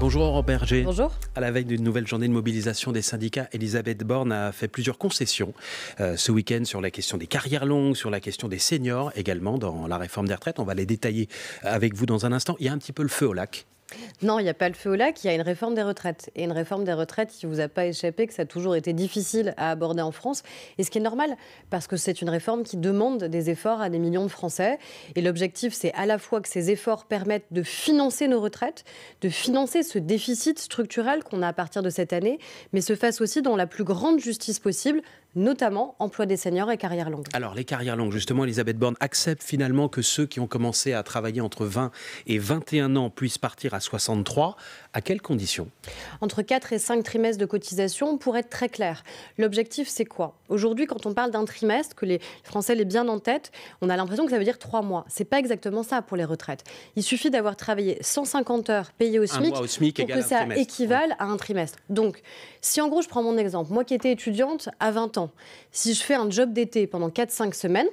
Bonjour Robert Berger. Bonjour. À la veille d'une nouvelle journée de mobilisation des syndicats, Elisabeth Borne a fait plusieurs concessions euh, ce week-end sur la question des carrières longues, sur la question des seniors également dans la réforme des retraites. On va les détailler avec vous dans un instant. Il y a un petit peu le feu au lac non, il n'y a pas le feu au lac, il y a une réforme des retraites. Et une réforme des retraites, qui ne vous a pas échappé que ça a toujours été difficile à aborder en France. Et ce qui est normal, parce que c'est une réforme qui demande des efforts à des millions de Français. Et l'objectif, c'est à la fois que ces efforts permettent de financer nos retraites, de financer ce déficit structurel qu'on a à partir de cette année, mais se fasse aussi dans la plus grande justice possible notamment emploi des seniors et carrière longues. Alors les carrières longues, justement, Elisabeth Borne accepte finalement que ceux qui ont commencé à travailler entre 20 et 21 ans puissent partir à 63. À quelles conditions Entre 4 et 5 trimestres de cotisation, pour être très clair. L'objectif, c'est quoi Aujourd'hui, quand on parle d'un trimestre, que les Français l'aient bien en tête, on a l'impression que ça veut dire 3 mois. C'est pas exactement ça pour les retraites. Il suffit d'avoir travaillé 150 heures payées au SMIC, pour que ça équivale à un trimestre. Donc, si en gros, je prends mon exemple, moi qui étais étudiante à 20 ans, si je fais un job d'été pendant 4-5 semaines,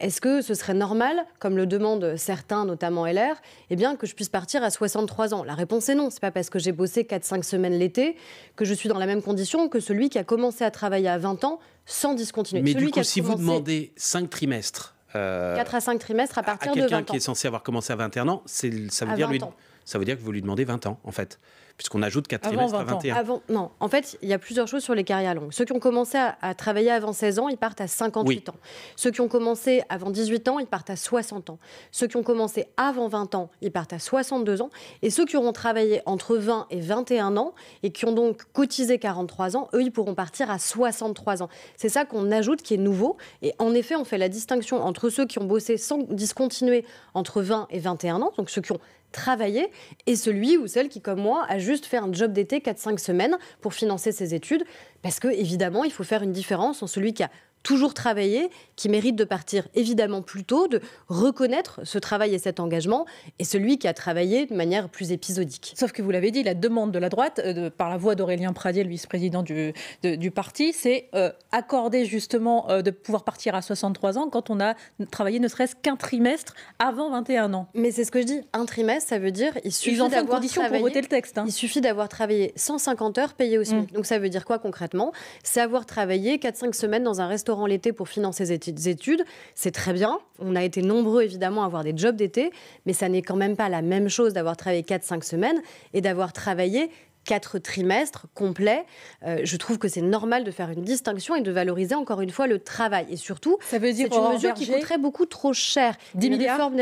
est-ce que ce serait normal, comme le demandent certains, notamment LR, eh bien, que je puisse partir à 63 ans La réponse est non. n'est pas parce que j'ai bossé 4-5 semaines l'été que je suis dans la même condition que celui qui a commencé à travailler à 20 ans sans discontinuer. Mais du coup, si vous demandez 5 trimestres... 4 euh, à 5 trimestres à partir quelqu'un qui est censé avoir commencé à 21 ans, ça veut, dire ans. ça veut dire que vous lui demandez 20 ans, en fait puisqu'on ajoute 4 avant trimestres à 21. non, en fait, il y a plusieurs choses sur les carrières longues. Ceux qui ont commencé à, travailler avant 16 ans, ils partent à 58 ans. Ceux qui ont commencé avant 18 ans, ils partent à 60 ans. Ceux qui ont commencé avant 20 ans, ils partent à 62 ans. Et ceux qui auront travaillé entre 20 et 21 ans et qui ont donc cotisé 43 ans, eux, ils pourront partir à 63 ans. C'est ça qu'on ajoute qui est nouveau. Et en effet, on fait la distinction entre ceux qui ont bossé sans discontinuer entre 20 et 21 ans, donc ceux qui ont travailler et celui ou celle qui, comme moi, a juste fait un job d'été 4-5 semaines pour financer ses études. Parce que, évidemment, il faut faire une différence en celui qui a toujours travaillé, qui mérite de partir évidemment plus tôt, de reconnaître ce travail et cet engagement, et celui qui a travaillé de manière plus épisodique. Sauf que vous l'avez dit, la demande de la droite, euh, par la voix d'Aurélien Pradier, le vice-président du, du parti, c'est euh, accorder justement euh, de pouvoir partir à 63 ans quand on a travaillé ne serait-ce qu'un trimestre avant 21 ans. Mais c'est ce que je dis, un trimestre, ça veut dire il suffit Ils d'avoir condition pour voter le texte. Hein. Il suffit d'avoir travaillé 150 heures payées au SMIC. Mm. Donc ça veut dire quoi concrètement C'est avoir travaillé 4-5 semaines dans un restaurant l'été pour financer ses études. C'est très bien. On a été nombreux, évidemment, à avoir des jobs d'été, mais ça n'est quand même pas la même chose d'avoir travaillé 4-5 semaines et d'avoir travaillé quatre trimestres complets. Euh, je trouve que c'est normal de faire une distinction et de valoriser encore une fois le travail. Et surtout, ça veut dire c'est une mesure qui coûterait beaucoup trop cher. des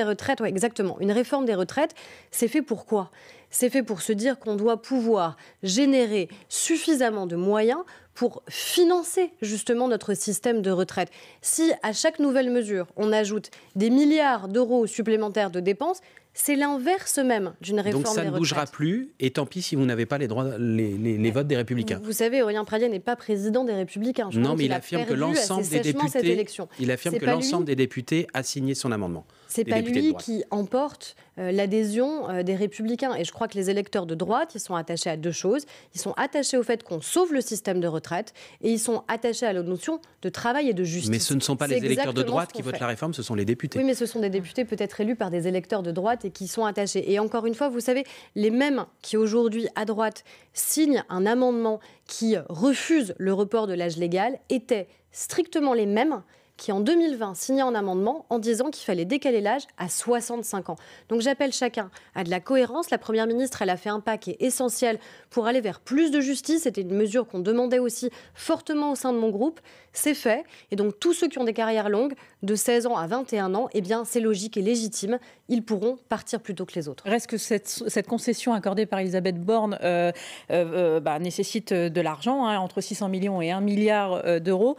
retraites, exactement. Une réforme des retraites, c'est fait pour quoi c'est fait pour se dire qu'on doit pouvoir générer suffisamment de moyens pour financer justement notre système de retraite. Si à chaque nouvelle mesure, on ajoute des milliards d'euros supplémentaires de dépenses, c'est l'inverse même d'une réforme. Donc ça ne bougera plus, et tant pis si vous n'avez pas les, droits, les, votes des Républicains. Vous, savez, Aurélien Pradier n'est pas président des Républicains. non, mais il, affirme que l'ensemble des députés. Il affirme que l'ensemble des députés a signé son amendement. C'est pas lui qui emporte euh, l'adhésion euh, des Républicains. Et je crois que les électeurs de droite, ils sont attachés à deux choses. Ils sont attachés au fait qu'on sauve le système de retraite, et ils sont attachés à la notion de travail et de justice. Mais ce ne sont pas les électeurs de droite qui votent la réforme, ce sont les députés. Oui, mais ce sont des députés peut-être élus par des électeurs de droite et qui sont attachés. Et encore une fois, vous savez, les mêmes qui aujourd'hui à droite signent un amendement qui refuse le report de l'âge légal étaient strictement les mêmes qui en 2020 signait un amendement en disant qu'il fallait décaler l'âge à 65 ans. Donc j'appelle chacun à de la cohérence. La Première ministre, elle a fait un paquet essentiel pour aller vers plus de justice. C'était une mesure qu'on demandait aussi fortement au sein de mon groupe. C'est fait. Et donc tous ceux qui ont des carrières longues, de 16 ans à 21 ans, eh bien c'est logique et légitime. Ils pourront partir plus tôt que les autres. Reste que cette, concession accordée par Elisabeth Borne euh, euh, euh, bah, nécessite de l'argent, hein, entre 600 millions et 1 milliard d'euros.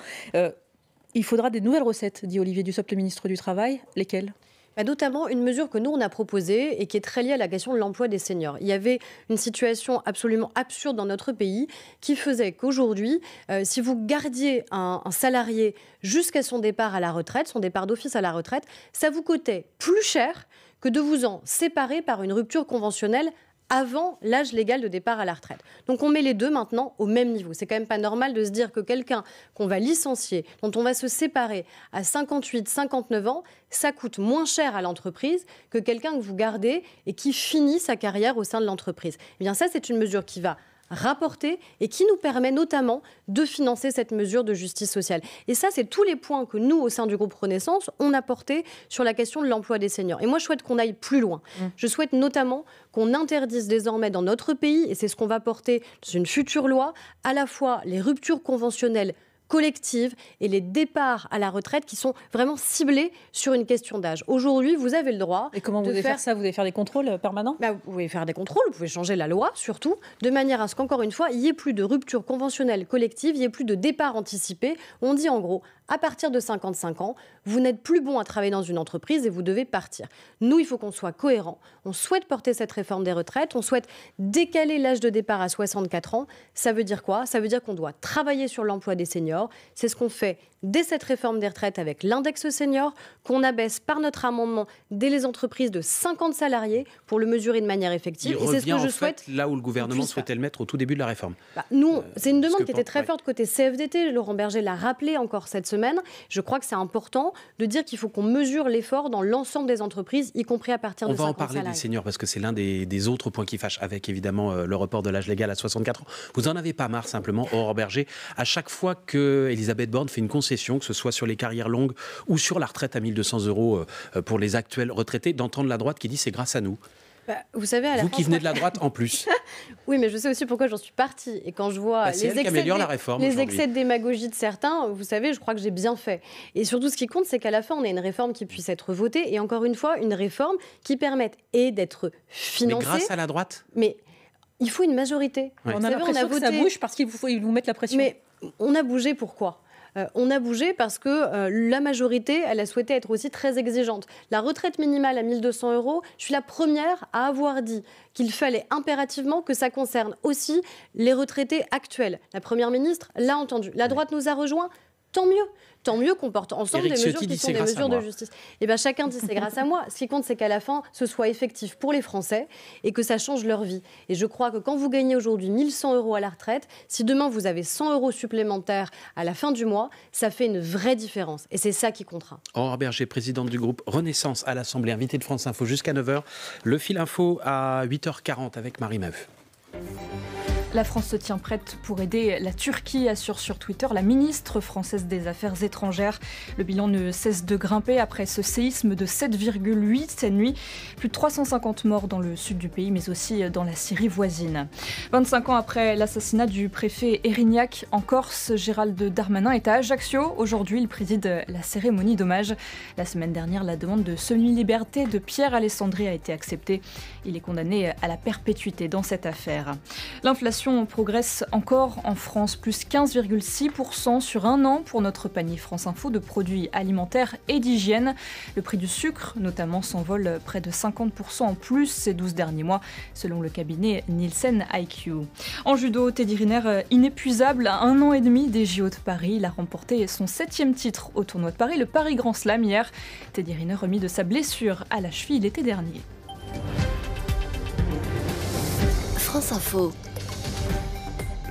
Il faudra des nouvelles recettes, dit Olivier Dussopt, le ministre du Travail. Lesquelles bah, notamment une mesure que nous, on a proposée et qui est très liée à la question de l'emploi des seniors. Il y avait une situation absolument absurde dans notre pays qui faisait qu'aujourd'hui, euh, si vous gardiez un, un salarié jusqu'à son départ à la retraite, son départ d'office à la retraite, ça vous coûtait plus cher que de vous en séparer par une rupture conventionnelle avant l'âge légal de départ à la retraite. Donc on met les deux maintenant au même niveau. C'est quand même pas normal de se dire que quelqu'un qu'on va licencier, dont on va se séparer à 58, 59 ans, ça coûte moins cher à l'entreprise que quelqu'un que vous gardez et qui finit sa carrière au sein de l'entreprise. Eh bien ça, c'est une mesure qui va rapporté et qui nous permet notamment de financer cette mesure de justice sociale. Et ça, c'est tous les points que nous, au sein du groupe Renaissance, on a portés sur la question de l'emploi des seniors. Et moi, je souhaite qu'on aille plus loin. Mmh. Je souhaite notamment qu'on interdise désormais dans notre pays, et c'est ce qu'on va porter dans une future loi, à la fois les ruptures conventionnelles collective et les départs à la retraite qui sont vraiment ciblés sur une question d'âge. Aujourd'hui, vous avez le droit. Et comment vous faire... ça Vous allez faire des contrôles euh, permanents bah, Vous pouvez faire des contrôles, vous pouvez changer la loi surtout, de manière à ce qu'encore une fois, il n'y ait plus de rupture conventionnelle collective, il n'y ait plus de départ anticipé. On dit en gros, à partir de 55 ans, vous n'êtes plus bon à travailler dans une entreprise et vous devez partir. Nous, il faut qu'on soit cohérent. On souhaite porter cette réforme des retraites, on souhaite décaler l'âge de départ à 64 ans. Ça veut dire quoi Ça veut dire qu'on doit travailler sur l'emploi des seniors c'est ce qu'on fait dès cette réforme des retraites avec l'index senior, qu'on abaisse par notre amendement dès les entreprises de 50 salariés pour le mesurer de manière effective. et c'est ce que je souhaite. Là où le gouvernement souhaitait le mettre au tout début de la réforme. Bah, nous, euh, c'est une demande qui était très forte côté CFDT. Laurent Berger l'a rappelé encore cette semaine. Je crois que c'est important de dire qu'il faut qu'on mesure l'effort dans l'ensemble des entreprises, y compris à partir de 50 salariés. On va en parler des seniors parce que c'est l'un des, autres points qui fâche avec évidemment euh, le report de l'âge légal à 64 ans. Vous en avez pas marre simplement, Laurent Berger, à chaque fois que Elisabeth Borne fait une concession, que ce soit sur les carrières longues ou sur la retraite à 1200 euros euh, pour les actuels retraités, d'entendre la droite qui dit c'est grâce à nous bah, vous savez, à la vous qui venez de la droite en plus. oui, mais je sais aussi pourquoi j'en suis partie. Et quand je vois bah, les, excès de, démagogie de certains, vous savez, je crois que j'ai bien fait. Et surtout, ce qui compte, c'est qu'à la fin, on ait une réforme qui puisse être votée. Et encore une fois, une réforme qui permette et d'être financée. Mais grâce à la droite Mais il faut une majorité. On a l'impression que ça bouge parce qu'il vous faut la pression on a bougé pourquoi euh, on a bougé parce que euh, la majorité, elle a souhaité être aussi très exigeante. La retraite minimale à 1200 euros, je suis la première à avoir dit qu'il fallait impérativement que ça concerne aussi les retraités actuels. La Première ministre l'a entendu. La droite nous a rejoints tant mieux. Tant mieux qu'on porte ensemble des mesures qui sont des mesures de justice. Et eh bien chacun dit c'est grâce à moi. Ce qui compte, c'est qu'à la fin, ce soit effectif pour les Français et que ça change leur vie. Et je crois que quand vous gagnez aujourd'hui 1100 euros à la retraite, si demain vous avez 100 euros supplémentaires à la fin du mois, ça fait une vraie différence. Et c'est ça qui comptera. Aurore Berger, présidente du groupe Renaissance à l'Assemblée, invitée de France Info jusqu'à 9h. Le fil info à 8h40 avec Marie Meuf. La France se tient prête pour aider la Turquie, assure sur Twitter la ministre française des Affaires étrangères. Le bilan ne cesse de grimper après ce séisme de 7,8 cette nuit. Plus de 350 morts dans le sud du pays, mais aussi dans la Syrie voisine. 25 ans après l'assassinat du préfet Erignac en Corse, Gérald Darmanin est à Ajaccio. Aujourd'hui, il préside la cérémonie d'hommage. La semaine dernière, la demande de semi-liberté de Pierre Alessandri a été acceptée. Il est condamné à la perpétuité dans cette affaire. L'inflation progresse encore en France, plus 15,6% sur un an pour notre panier France Info de produits alimentaires et d'hygiène. Le prix du sucre, notamment, s'envole près de 50% en plus ces 12 derniers mois, selon le cabinet Nielsen IQ. En judo, Teddy Riner, inépuisable, à un an et demi des JO de Paris, il a remporté son septième titre au tournoi de Paris, le Paris Grand Slam hier. Teddy Riner remis de sa blessure à la cheville l'été dernier. France Info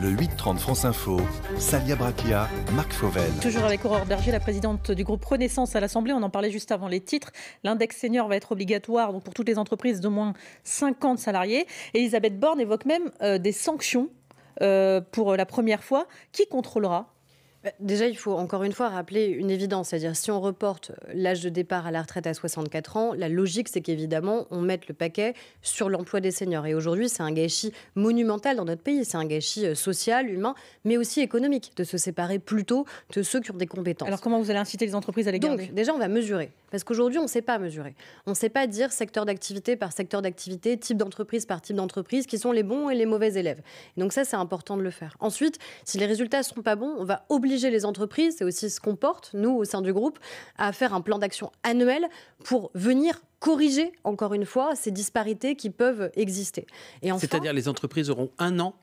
le 8-30 France Info, Salia Brakia, Marc Fauvel. Toujours avec Aurore Berger, la présidente du groupe Renaissance à l'Assemblée. On en parlait juste avant les titres. L'index senior va être obligatoire pour toutes les entreprises d'au moins 50 salariés. Elisabeth Borne évoque même euh, des sanctions euh, pour la première fois. Qui contrôlera bah, déjà, il faut encore une fois rappeler une évidence, c'est-à-dire si on reporte euh, l'âge de départ à la retraite à 64 ans, la logique c'est qu'évidemment on mette le paquet sur l'emploi des seniors. Et aujourd'hui, c'est un gâchis monumental dans notre pays, c'est un gâchis euh, social, humain, mais aussi économique, de se séparer plutôt de ceux qui ont des compétences. Alors comment vous allez inciter les entreprises à les garder Donc déjà, on va mesurer parce qu'aujourd'hui, on ne sait pas mesurer. On ne sait pas dire secteur d'activité par secteur d'activité, type d'entreprise par type d'entreprise, qui sont les bons et les mauvais élèves. donc ça, c'est important de le faire. Ensuite, si les résultats ne sont pas bons, on va obliger les entreprises, c'est aussi ce qu'on porte, nous, au sein du groupe, à faire un plan d'action annuel pour venir corriger, encore une fois, ces disparités qui peuvent exister. Et C'est-à-dire les entreprises auront un an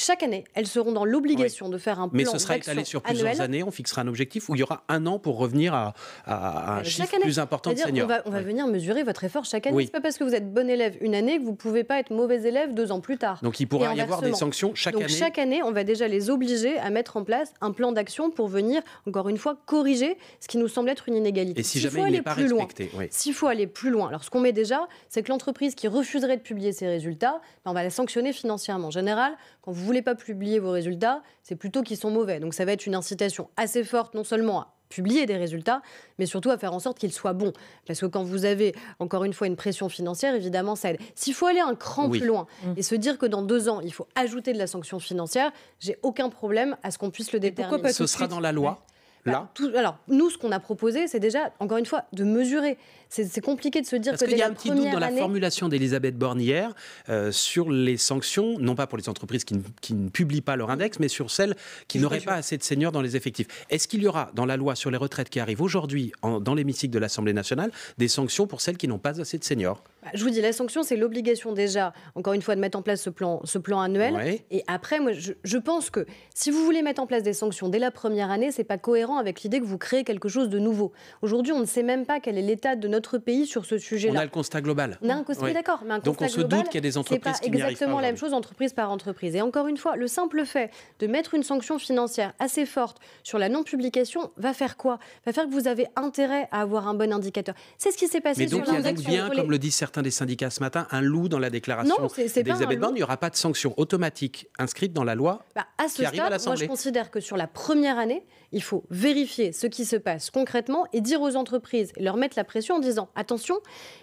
chaque année, elles seront dans l'obligation de faire un plan. Mais ce sera étalé sur plusieurs années. On fixera un objectif où il y aura un an pour revenir à, un euh, chiffre plus important de seniors. On va, on va venir mesurer votre effort chaque année. Oui. n'est pas parce que vous êtes bon élève une année que vous pouvez pas être mauvais élève deux ans plus tard. Donc il pourrait y avoir des sanctions chaque Donc, Chaque année, on va déjà les obliger à mettre en place un plan d'action pour venir encore une fois corriger ce qui nous semble être une inégalité. Et si jamais il, faut s'il faut aller plus loin, alors ce qu'on met déjà, c'est que l'entreprise qui refuserait de publier ses résultats, ben, on va la sanctionner financièrement. En général, quand vous ne voulez pas publier vos résultats, c'est plutôt qu'ils sont mauvais. Donc ça va être une incitation assez forte, non seulement à publier des résultats, mais surtout à faire en sorte qu'ils soient bons. Parce que quand vous avez, encore une fois, une pression financière, évidemment, ça aide. S'il faut aller un cran plus loin mmh. et se dire que dans deux ans, il faut ajouter de la sanction financière, j'ai aucun problème à ce qu'on puisse le déterminer. Pourquoi pas ce sera dans la loi bah, alors, nous, ce qu'on a proposé, c'est déjà, encore une fois, de mesurer. C'est compliqué de se dire Parce que. Parce qu'il y a un petit doute dans la formulation d'Elisabeth Borne hier euh, sur les sanctions, non pas pour les entreprises qui ne publient pas leur index, mais sur celles qui n'auraient pas assez de seniors dans les effectifs. Est-ce qu'il y aura dans la loi sur les retraites qui arrive aujourd'hui, dans l'hémicycle de l'Assemblée nationale, des sanctions pour celles qui n'ont pas assez de seniors bah, je vous dis, la sanction, c'est l'obligation déjà, encore une fois, de mettre en place ce plan, ce plan annuel. Et après, moi, je, pense que si vous voulez mettre en place des sanctions dès la première année, c'est pas cohérent avec l'idée que vous créez quelque chose de nouveau. Aujourd'hui, on ne sait même pas quel est l'état de notre pays sur ce sujet-là. On a le constat global. On a un constat, global, d'accord, mais un Donc on se doute qu'il y a des entreprises pas qui exactement pas la même chose entreprise par entreprise. Et encore une fois, le simple fait de mettre une sanction financière assez forte sur la non-publication va faire quoi Va faire que vous avez intérêt à avoir un bon indicateur. C'est ce qui s'est passé mais donc, sur l'index. bien, comme le certains des syndicats ce matin, un loup dans la déclaration d'Elisabeth Borne. Il n'y aura pas de sanction automatique inscrite dans la loi bah, à ce qui arrive stade, Moi, je considère que sur la première année, il faut vérifier ce qui se passe concrètement et dire aux entreprises, leur mettre la pression en disant attention,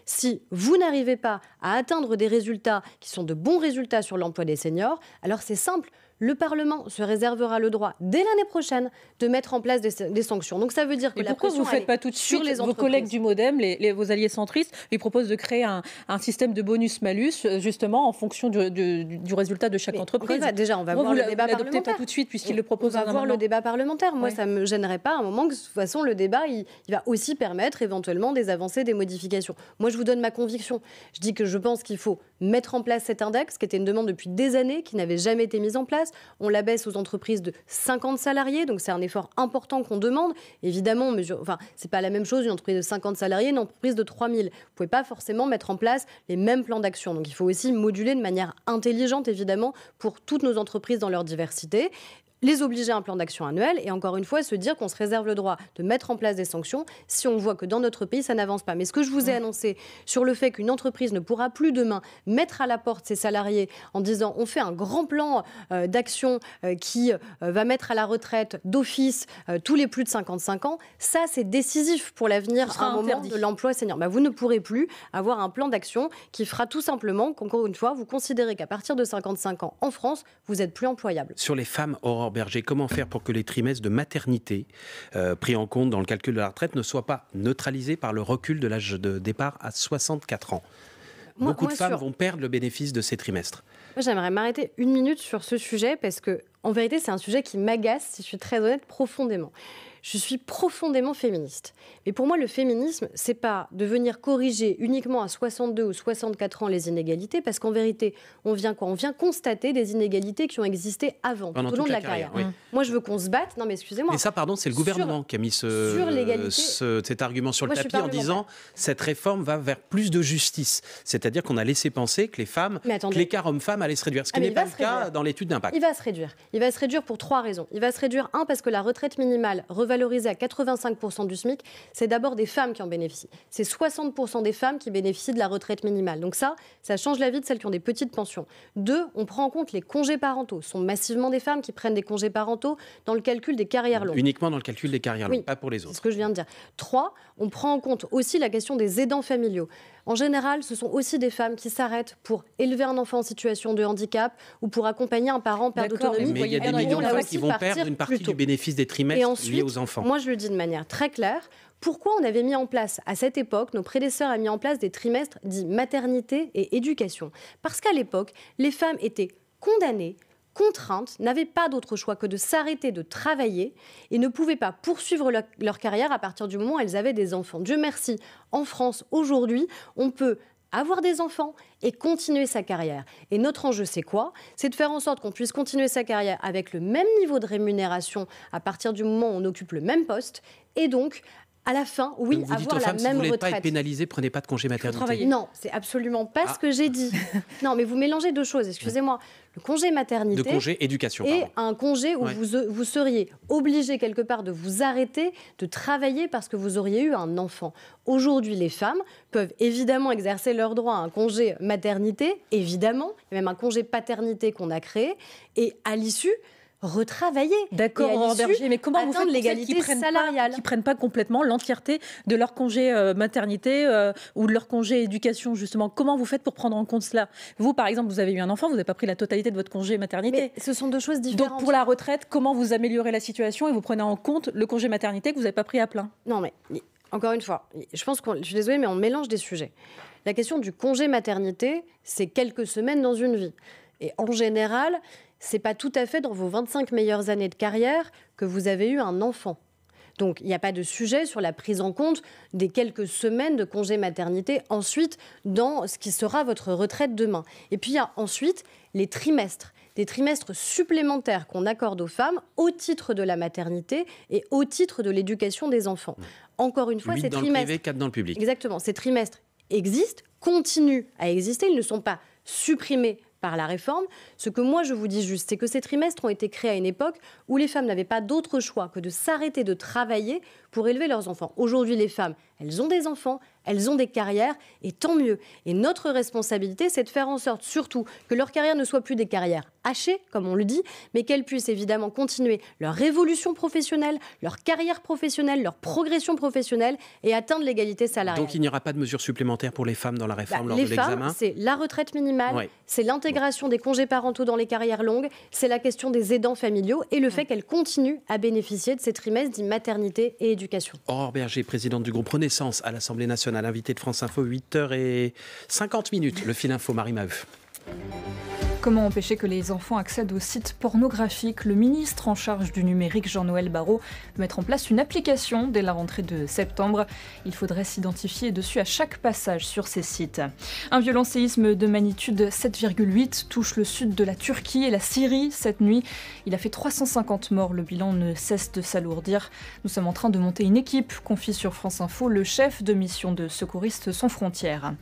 si vous n'arrivez pas à atteindre des résultats qui sont de bons résultats sur l'emploi des seniors, alors c'est simple le Parlement se réservera le droit, dès l'année prochaine, de mettre en place des, sanctions. Donc ça veut dire que la pression. Vous faites pas tout de suite sur les entreprises. Vos collègues du MoDem, les, vos alliés centristes, ils proposent de créer un, un système de bonus-malus, euh, justement, en fonction du, du, résultat de chaque entreprise. déjà, on va voir le débat parlementaire. pas tout de suite, puisqu'il le proposent On va voir le débat parlementaire. Moi, ça ne me gênerait pas à un moment que, de toute façon, le débat, il va aussi permettre éventuellement des avancées, des modifications. Moi, je vous donne ma conviction. Je dis que je pense qu'il faut mettre en place cet index, qui était une demande depuis des années, qui n'avait jamais été mise en place on la baisse aux entreprises de 50 salariés, donc c'est un effort important qu'on demande. Évidemment, mesure, enfin, c'est pas la même chose une entreprise de 50 salariés, une entreprise de 3000. Vous pouvez pas forcément mettre en place les mêmes plans d'action. Donc il faut aussi moduler de manière intelligente, évidemment, pour toutes nos entreprises dans leur diversité les obliger à un plan d'action annuel et encore une fois se dire qu'on se réserve le droit de mettre en place des sanctions si on voit que dans notre pays ça n'avance pas. Mais ce que je vous ai mm. annoncé sur le fait qu'une entreprise ne pourra plus demain mettre à la porte ses salariés en disant on fait un grand plan euh, d'action euh, qui euh, va mettre à la retraite d'office tous les plus de 55 ans, ça c'est décisif pour l'avenir à un moment de l'emploi senior. Bah, vous ne pourrez plus avoir un plan d'action qui fera tout simplement qu'encore une fois vous considérez qu'à partir de 55 ans en France vous êtes plus employable. Sur les femmes, Berger, comment faire pour que les trimestres de maternité euh, pris en compte dans le calcul de la retraite ne soient pas neutralisés par le recul de l'âge de départ à 64 ans Beaucoup de femmes vont perdre le bénéfice de ces trimestres. j'aimerais m'arrêter une minute sur ce sujet parce que, en vérité, c'est un sujet qui m'agace, si je suis très honnête, profondément je suis profondément féministe. Mais pour moi, le féminisme, c'est pas de venir corriger uniquement à 62 ou 64 ans les inégalités, parce qu'en vérité, on vient quoi On vient constater des inégalités qui ont existé avant, tout au long de la, carrière. Moi, je veux qu'on se batte. Non, mais excusez-moi. Mais ça, pardon, c'est le gouvernement qui a mis ce, cet argument sur le tapis en disant cette réforme va vers plus de justice. C'est-à-dire qu'on a laissé penser que les femmes, que l'écart homme-femme allait se réduire, ce qui ah, n'est pas le cas dans l'étude d'impact. Il va se réduire. Il va se réduire pour trois raisons. Il va se réduire un parce que la retraite minimale Valorisé à 85% du SMIC, c'est d'abord des femmes qui en bénéficient. C'est 60% des femmes qui bénéficient de la retraite minimale. Donc ça, ça change la vie de celles qui ont des petites pensions. Deux, on prend en compte les congés parentaux. Ce sont massivement des femmes qui prennent des congés parentaux dans le calcul des carrières longues. Uniquement dans le calcul des carrières longues, pas pour les autres. C'est ce que je viens de dire. Trois, on prend en compte aussi la question des aidants familiaux. En général, ce sont aussi des femmes qui s'arrêtent pour élever un enfant en situation de handicap ou pour accompagner un parent en perte d'autonomie. Mais il y a des millions de femmes qui vont perdre une partie du bénéfice des trimestres liés aux enfants. Moi, je le dis de manière très claire. Pourquoi on avait mis en place, à cette époque, nos prédécesseurs avaient mis en place des trimestres dits maternité et éducation Parce qu'à l'époque, les femmes étaient condamnées contraintes, n'avaient pas d'autre choix que de s'arrêter de travailler et ne pouvaient pas poursuivre leur, carrière à partir du moment où elles avaient des enfants. Dieu merci, en France, aujourd'hui, on peut avoir des enfants et continuer sa carrière. Et notre enjeu, c'est quoi C'est de faire en sorte qu'on puisse continuer sa carrière avec le même niveau de rémunération à partir du moment où on occupe le même poste et donc à la fin, oui, avoir la même si vous voulez Pas être pénalisé, prenez pas de congé maternité. Non, c'est absolument pas ce ah. que j'ai dit. non, mais vous mélangez deux choses. Excusez-moi, le congé maternité, de congé éducation, et un congé où vous euh, vous seriez obligé quelque part de vous arrêter de travailler parce que vous auriez eu un enfant. Aujourd'hui, les femmes peuvent évidemment exercer leur droit à un congé maternité, évidemment, et même un congé paternité qu'on a créé, et à l'issue retravailler. D'accord, mais comment vous faites l'égalité qui salariale Qui prennent pas complètement l'entièreté de leur congé euh, maternité euh, ou de leur congé éducation, justement. Comment vous faites pour prendre en compte cela Vous, par exemple, vous avez eu un enfant, vous n'avez pas pris la totalité de votre congé maternité. ce sont deux choses différentes. Donc pour la retraite, comment vous améliorez la situation et vous prenez en compte le congé maternité que vous n'avez pas pris à plein Non, mais encore une fois, je pense que je suis désolée, mais on mélange des sujets. La question du congé maternité, c'est quelques semaines dans une vie. Et en général, c'est pas tout à fait dans vos 25 meilleures années de carrière que vous avez eu un enfant. Donc il n'y a pas de sujet sur la prise en compte des quelques semaines de congé maternité ensuite dans ce qui sera votre retraite demain. Et puis il y a ensuite les trimestres, des trimestres supplémentaires qu'on accorde aux femmes au titre de la maternité et au titre de l'éducation des enfants. Mmh. Encore une fois, ces 4 dans le public. Exactement, ces trimestres existent, continuent à exister, ils ne sont pas supprimés par la réforme. Ce que moi je vous dis juste, c'est que ces trimestres ont été créés à une époque où les femmes n'avaient pas d'autre choix que de s'arrêter de travailler pour élever leurs enfants. Aujourd'hui, les femmes elles ont des enfants, elles ont des carrières, et tant mieux. Et notre responsabilité, c'est de faire en sorte surtout que leurs carrières ne soient plus des carrières hachées, comme on le dit, mais qu'elles puissent évidemment continuer leur révolution professionnelle, leur carrière professionnelle, leur progression professionnelle et atteindre l'égalité salariale. Donc il n'y aura pas de mesures supplémentaires pour les femmes dans la bah, réforme lors de l'examen C'est la retraite minimale, c'est l'intégration des congés parentaux dans les carrières longues, c'est la question des aidants familiaux et le fait qu'elles continuent à bénéficier de ces trimestres dits maternité et éducation. Aurore Berger, présidente du groupe René à l'Assemblée nationale. Invité de France Info, 8h50 minutes. Le fil info, Marie Maheu. Comment empêcher que les enfants accèdent aux sites pornographiques Le ministre en charge du numérique, Jean-Noël Barrot, veut mettre en place une application dès la rentrée de septembre. Il faudrait s'identifier dessus à chaque passage sur ces sites. Un violent séisme de magnitude 7,8 touche le sud de la Turquie et la Syrie cette nuit. Il a fait 350 morts. Le bilan ne cesse de s'alourdir. Nous sommes en train de monter une équipe, confie sur France Info le chef de mission de secouristes sans frontières.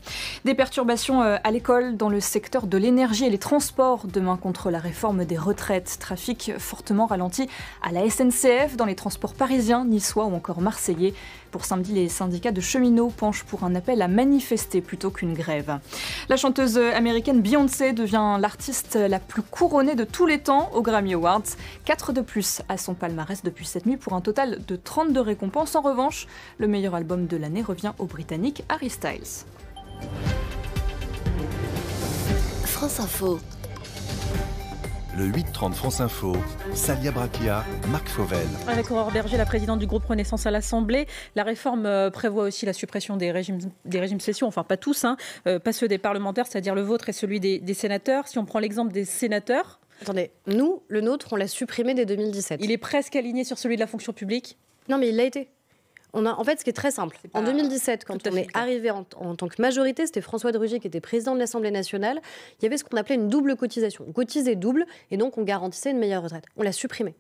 Des perturbations euh, à l'école, dans le secteur de l'énergie et les transports transports demain contre la réforme des retraites. Trafic fortement ralenti à la SNCF dans les transports parisiens, niçois ou encore marseillais. Pour samedi, les syndicats de cheminots penchent pour un appel à manifester plutôt qu'une grève. La chanteuse américaine Beyoncé devient l'artiste la plus couronnée de tous les temps aux Grammy Awards. Quatre de plus à son palmarès depuis cette nuit pour un total de 32 récompenses. En revanche, le meilleur album de l'année revient au Britannique Harry Styles. France Info le 8-30 France Info, Salia Braquia, Marc Fauvel. Avec Aurore Berger, la présidente du groupe Renaissance à l'Assemblée, la réforme euh, prévoit aussi la suppression des régimes, des régimes enfin pas tous, hein, euh, pas ceux des parlementaires, c'est-à-dire le vôtre et celui des, des sénateurs. Si on prend l'exemple des sénateurs. Attendez, nous, le nôtre, on l'a supprimé dès 2017. Il est presque aligné sur celui de la fonction publique Non, mais il l'a été on en fait, ce qui est très simple. en 2017, quand on est arrivé en, tant que majorité, c'était François de Rugy qui était président de l'Assemblée nationale. Il y avait ce qu'on appelait une double cotisation. On cotisait double et donc on garantissait une meilleure retraite. On l'a supprimé.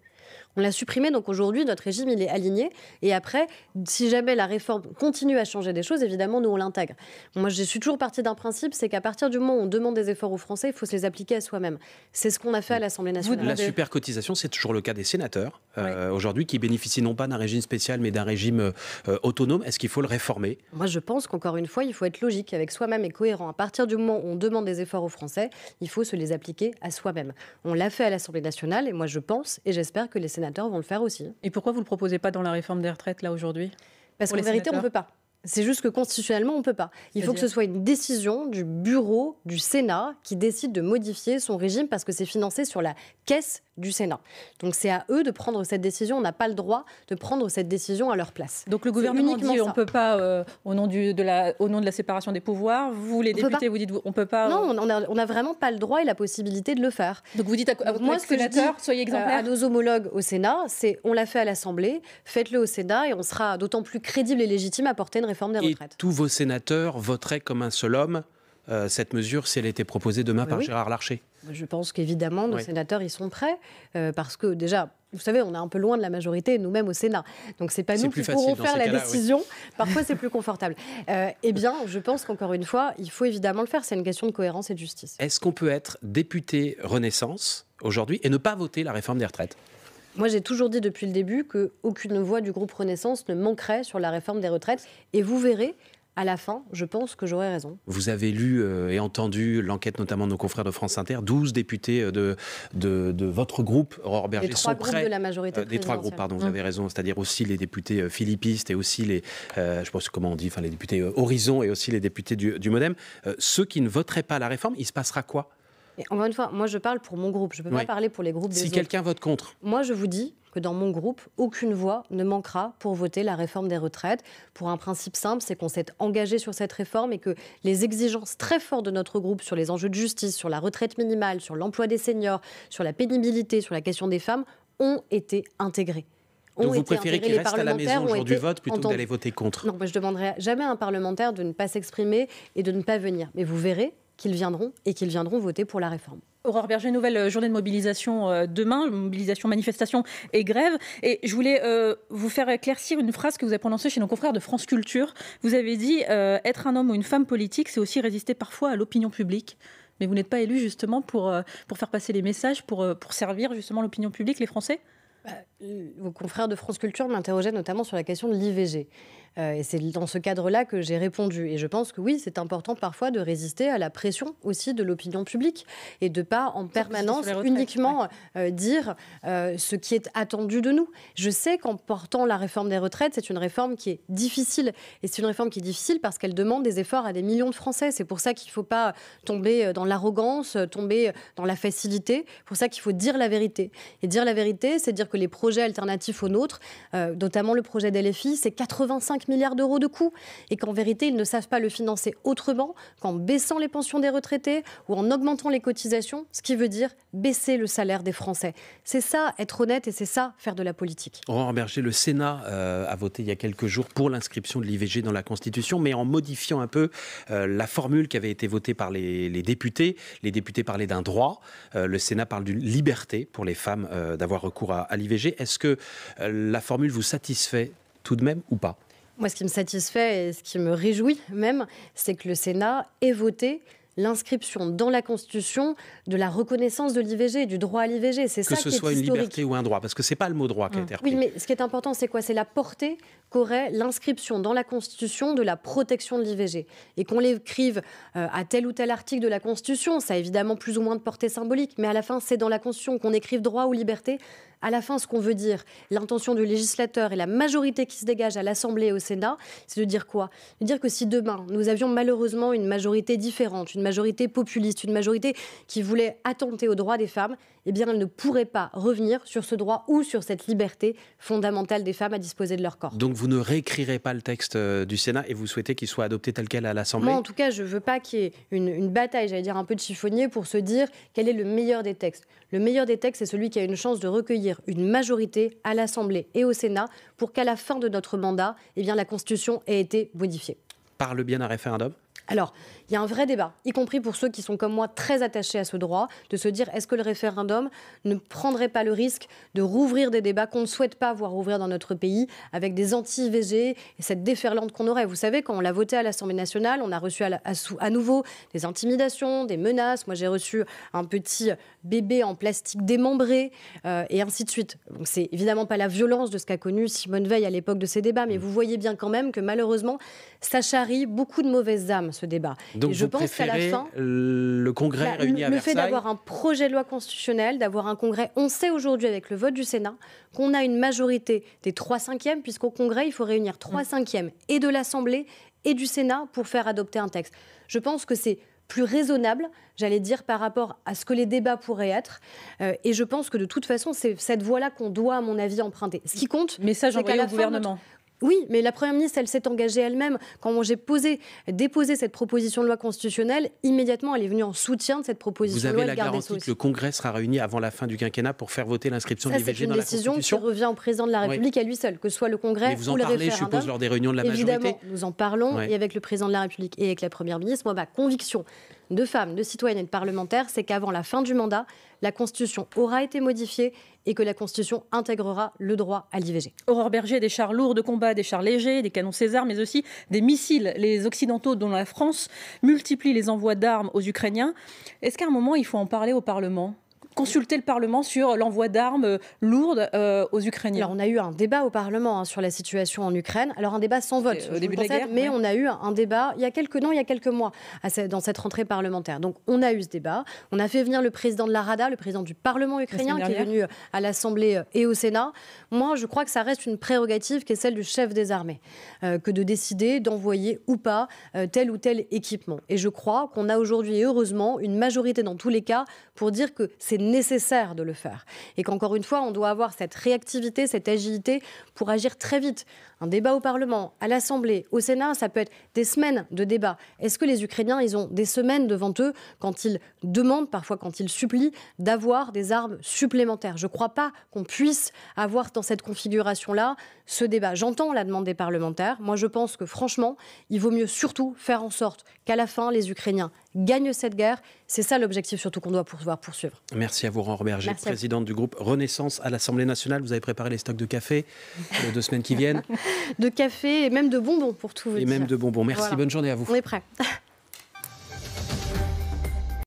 On l'a supprimé, donc aujourd'hui, notre régime, il est aligné. Et après, si jamais la réforme continue à changer des choses, évidemment, nous, on l'intègre. Moi, je suis toujours partie d'un principe, c'est qu'à partir du moment où on demande des efforts aux Français, il faut se les appliquer à soi-même. C'est ce qu'on a fait à l'Assemblée nationale. La La supercotisation, c'est toujours le cas des sénateurs, euh, aujourd'hui, qui bénéficient non pas d'un régime spécial, mais d'un régime euh, euh, autonome. Est-ce qu'il faut le réformer Moi, je pense qu'encore une fois, il faut être logique avec soi-même et cohérent. À partir du moment où on demande des efforts aux Français, il faut se les appliquer à soi-même. On l'a fait à l'Assemblée nationale, et moi, je pense et j'espère que les vont le faire aussi. Et pourquoi vous ne le proposez pas dans la réforme des retraites, là, aujourd'hui Parce que qu'en vérité, on ne peut pas. C'est juste que constitutionnellement, on ne peut pas. Il faut que ce soit une décision du bureau du Sénat qui décide de modifier son régime parce que c'est financé sur la caisse du Sénat. Donc c'est à eux de prendre cette décision. On n'a pas le droit de prendre cette décision à leur place. Donc le gouvernement dit on ne peut pas, euh, au, nom de la, au nom de la séparation des pouvoirs, vous les députés, vous dites on ne peut pas. Non, euh, on n'a vraiment pas le droit et la possibilité de le faire. Donc vous dites à, Moi, ce euh, à nos homologues au Sénat, c'est on l'a fait à l'Assemblée, faites-le au Sénat et on sera d'autant plus crédible et légitime à porter une réforme des retraites. tous vos sénateurs voteraient comme un seul homme euh, cette mesure si elle était proposée demain par Gérard Larcher Je pense qu'évidemment, nos sénateurs, ils sont prêts, euh, parce que déjà, vous savez, on est un peu loin de la majorité, nous-mêmes au Sénat. Donc, c'est pas nous qui pourrons faire la décision. Parfois, c'est plus confortable. Euh, eh bien, je pense qu'encore une fois, il faut évidemment le faire. C'est une question de cohérence et de justice. Est-ce qu'on peut être député Renaissance aujourd'hui et ne pas voter la réforme des retraites moi, j'ai toujours dit depuis le début qu'aucune voix du groupe Renaissance ne manquerait sur la réforme des retraites. Et vous verrez, à la fin, je pense que j'aurai raison. Vous avez lu euh, et entendu l'enquête notamment de nos confrères de France Inter. 12 députés euh, de, de, votre groupe, Aurore Berger, trois sont la majorité euh, des trois groupes, pardon, vous avez mmh. raison. C'est-à-dire aussi les députés philippistes et aussi les, je pense comment on dit, enfin les députés Horizon et aussi les députés du, MoDem. ceux qui ne voteraient pas la réforme, il se passera quoi encore une fois, moi je parle pour mon groupe, je ne peux pas parler pour les groupes des Si quelqu'un vote contre. Moi je vous dis, que dans mon groupe, aucune voix ne manquera pour voter la réforme des retraites. Pour un principe simple, c'est qu'on s'est engagé sur cette réforme et que les exigences très fortes de notre groupe sur les enjeux de justice, sur la retraite minimale, sur l'emploi des seniors, sur la pénibilité, sur la question des femmes, ont été intégrées. Donc vous préférez qu'ils restent à la maison aujourd'hui, vote plutôt que d'aller voter contre Non, moi je demanderai jamais à un parlementaire de ne pas s'exprimer et de ne pas venir. Mais vous verrez qu'ils viendront et qu'ils viendront voter pour la réforme. Aurore Berger, nouvelle euh, journée de mobilisation euh, demain, mobilisation, manifestation et grève. Et je voulais euh, vous faire éclaircir une phrase que vous avez prononcée chez nos confrères de France Culture. Vous avez dit être un homme ou une femme politique, c'est aussi résister parfois à l'opinion publique. Mais vous n'êtes pas élu justement pour, pour faire passer les messages, pour, pour servir justement l'opinion publique, les Français bah, euh, vos confrères de France Culture m'interrogeaient notamment sur la question de l'IVG. Euh, et c'est dans ce cadre-là que j'ai répondu. Et je pense que oui, c'est important parfois de résister à la pression aussi de l'opinion publique et de pas en permanence uniquement euh, dire ce qui est attendu de nous. Je sais qu'en portant la réforme des retraites, c'est une réforme qui est difficile. Et c'est une réforme qui est difficile parce qu'elle demande des efforts à des millions de Français. C'est pour ça qu'il ne faut pas tomber dans l'arrogance, tomber dans la facilité. C'est pour ça qu'il faut dire la vérité. Et dire la vérité, c'est dire que les projets alternatifs aux nôtres, euh, notamment le projet d'LFI, c'est 85 milliards d'euros de coûts et qu'en vérité, ils ne savent pas le financer autrement qu'en baissant les pensions des retraités ou en augmentant les cotisations, ce qui veut dire baisser le salaire des Français. C'est ça, être honnête et c'est ça, faire de la politique. Aurore Berger, le Sénat euh, a voté il y a quelques jours pour l'inscription de l'IVG dans la Constitution, mais en modifiant un peu euh, la formule qui avait été votée par les, députés. Les députés parlaient d'un droit, le Sénat parle d'une liberté pour les femmes d'avoir recours à, à l'IVG. Est-ce que euh, la formule vous satisfait tout de même ou pas Moi, ce qui me satisfait et ce qui me réjouit même, c'est que le Sénat ait voté l'inscription dans la Constitution de la reconnaissance de l'IVG, du droit à l'IVG. C'est ça qui est Que ce soit une liberté ou un droit, parce que c'est pas le mot droit qui a mmh. été Oui, mais ce qui est important, c'est quoi C'est la portée qu'aurait l'inscription dans la Constitution de la protection de l'IVG. Et qu'on l'écrive euh, à tel ou tel article de la Constitution, ça a évidemment plus ou moins de portée symbolique, mais à la fin, c'est dans la Constitution qu'on écrive droit ou liberté. À la fin, ce qu'on veut dire, l'intention du législateur et la majorité qui se dégage à l'Assemblée et au Sénat, c'est de dire quoi De dire que si demain, nous avions malheureusement une majorité différente, une majorité populiste, une majorité qui voulait attenter aux droits des femmes, eh bien, elle ne pourrait pas revenir sur ce droit ou sur cette liberté fondamentale des femmes à disposer de leur corps. Donc vous vous ne réécrirez pas le texte euh, du Sénat et vous souhaitez qu'il soit adopté tel quel à l'Assemblée Moi, en tout cas, je ne veux pas qu'il y ait une, bataille, j'allais dire, un peu de chiffonnier pour se dire quel est le meilleur des textes. Le meilleur des textes, c'est celui qui a une chance de recueillir une majorité à l'Assemblée et au Sénat pour qu'à la fin de notre mandat, eh bien, la Constitution ait été modifiée. Par le bien d'un référendum alors, il y a un vrai débat, y compris pour ceux qui sont comme moi très attachés à ce droit, de se dire est-ce que le référendum ne prendrait pas le risque de rouvrir des débats qu'on ne souhaite pas voir rouvrir dans notre pays avec des anti-IVG et cette déferlante qu'on aurait. Vous savez, quand on l'a voté à l'Assemblée nationale, on a reçu à, nouveau des intimidations, des menaces. Moi, j'ai reçu un petit bébé en plastique démembré euh, et ainsi de suite. Donc, c'est évidemment pas la violence de ce qu'a connu Simone Veil à l'époque de ces débats, mais mm. vous voyez bien quand même que malheureusement, ça charrie beaucoup de mauvaises âmes ce débat. Donc je pense qu'à la fin, le Congrès le fait d'avoir un projet de loi constitutionnelle, d'avoir un Congrès, on sait aujourd'hui avec le vote du Sénat qu'on a une majorité des 3 cinquièmes, puisqu'au Congrès, il faut réunir 3 mm. cinquièmes et de l'Assemblée et du Sénat pour faire adopter un texte. Je pense que c'est plus raisonnable, j'allais dire, par rapport à ce que les débats pourraient être. Euh, et je pense que de toute façon, c'est cette voie-là qu'on doit, à mon avis, emprunter. Ce qui compte, message envoyé au gouvernement. Oui, mais la Première ministre, elle s'est engagée elle-même. Quand j'ai déposé cette proposition de loi constitutionnelle, immédiatement, elle est venue en soutien de cette proposition de loi. Vous avez la garantie que le Congrès sera réuni avant la fin du quinquennat pour faire voter l'inscription de l'IVG dans la Constitution C'est une décision qui revient au Président de la République à lui seul, que ce soit le Congrès ou le référendum. vous en parlez, je suppose, lors des réunions de la majorité Évidemment, nous en parlons, et avec le Président de la République et avec la Première ministre. Moi, ma conviction, de femmes, de citoyennes et de parlementaires, c'est qu'avant la fin du mandat, la Constitution aura été modifiée et que la Constitution intégrera le droit à l'IVG. Aurore Berger, des chars lourds de combat, des chars légers, des canons César, mais aussi des missiles. Les Occidentaux, dont la France, multiplient les envois d'armes aux Ukrainiens. Est-ce qu'à un moment, il faut en parler au Parlement consulter le Parlement sur l'envoi d'armes euh, lourdes euh, aux Ukrainiens. Alors on a eu un débat au Parlement hein, sur la situation en Ukraine. Alors un débat sans vote, au euh, début de la guerre, mais on a eu un débat il y a quelques il y a quelques mois dans cette rentrée parlementaire. Donc on a eu ce débat. On a fait venir le président de la Rada, le président du Parlement ukrainien, qui est venu à l'Assemblée et au Sénat. Moi, je crois que ça reste une prérogative qui est celle du chef des armées, que de décider d'envoyer ou pas tel ou tel équipement. Et je crois qu'on a aujourd'hui, heureusement, une majorité dans tous les cas pour dire que c'est nécessaire de le faire. Et qu'encore une fois, on doit avoir cette réactivité, cette agilité pour agir très vite. Un débat au Parlement, à l'Assemblée, au Sénat, ça peut être des semaines de débat Est-ce que les Ukrainiens, ils ont des semaines devant eux quand ils demandent, parfois quand ils supplient, d'avoir des armes supplémentaires Je ne crois pas qu'on puisse avoir dans cette configuration-là ce débat. J'entends la demande des parlementaires. Moi, je pense que franchement, il vaut mieux surtout faire en sorte qu'à la fin, les Ukrainiens gagne cette guerre. C'est ça l'objectif surtout qu'on doit pouvoir poursuivre. Merci à vous, Ron Berger, présidente du groupe Renaissance à l'Assemblée nationale. Vous avez préparé les stocks de café les euh, deux semaines qui viennent. de café et même de bonbons pour tout vous et Et même de bonbons. Merci, bonne journée à vous. On est prêts.